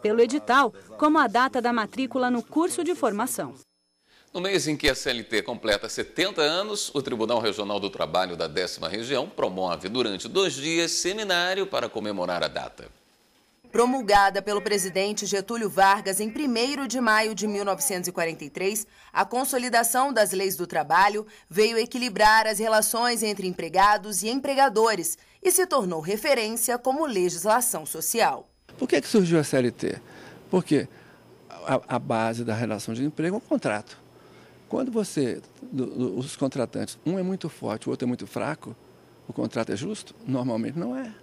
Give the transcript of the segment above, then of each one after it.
pelo edital, como a data da matrícula no curso de formação. No mês em que a CLT completa 70 anos, o Tribunal Regional do Trabalho da 10 Região promove durante dois dias seminário para comemorar a data. Promulgada pelo presidente Getúlio Vargas em 1 de maio de 1943, a consolidação das leis do trabalho veio equilibrar as relações entre empregados e empregadores e se tornou referência como legislação social. Por que, que surgiu a CLT? Porque a, a base da relação de emprego é o contrato. Quando você, do, do, os contratantes, um é muito forte, o outro é muito fraco, o contrato é justo? Normalmente não é.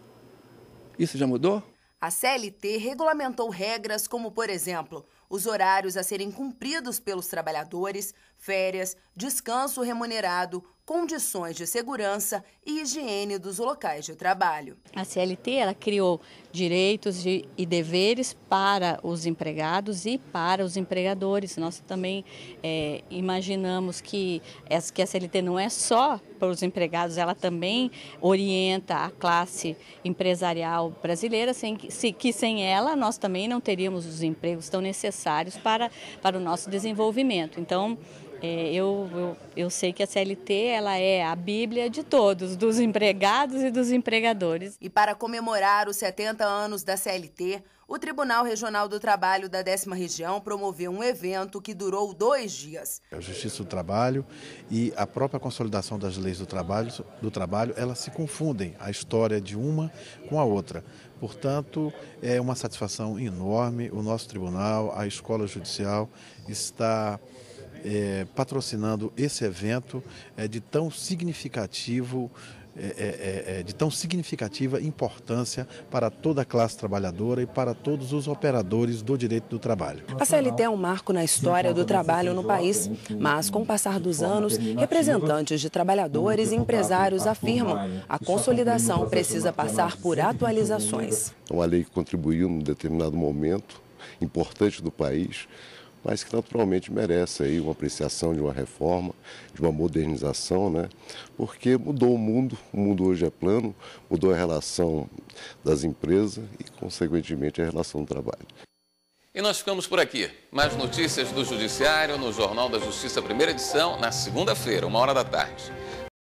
Isso já mudou? A CLT regulamentou regras como, por exemplo, os horários a serem cumpridos pelos trabalhadores, férias, descanso remunerado, condições de segurança e higiene dos locais de trabalho. A CLT ela criou direitos e deveres para os empregados e para os empregadores. Nós também é, imaginamos que, que a CLT não é só para os empregados, ela também orienta a classe empresarial brasileira, sem, que sem ela nós também não teríamos os empregos tão necessários necessários para, para o nosso desenvolvimento. Então, é, eu, eu, eu, sei que a CLT ela é a bíblia de todos, dos empregados e dos empregadores. E para comemorar os 70 anos da CLT, o Tribunal Regional do Trabalho da 10 Região promoveu um evento que durou dois dias. É a Justiça do Trabalho e a própria consolidação das leis do trabalho, do trabalho elas se confundem, a história de uma com a outra. Portanto, é uma satisfação enorme. O nosso tribunal, a escola judicial, está é, patrocinando esse evento é, de tão significativo. É, é, é, é, de tão significativa importância para toda a classe trabalhadora e para todos os operadores do direito do trabalho. A CLT é um marco na história do trabalho no país, mas com o passar dos anos, representantes de trabalhadores e empresários afirmam a consolidação precisa passar por atualizações. uma lei que contribuiu num determinado momento importante do país mas que naturalmente merece aí uma apreciação de uma reforma, de uma modernização, né? porque mudou o mundo, o mundo hoje é plano, mudou a relação das empresas e, consequentemente, a relação do trabalho. E nós ficamos por aqui. Mais notícias do Judiciário no Jornal da Justiça, primeira edição, na segunda-feira, uma hora da tarde.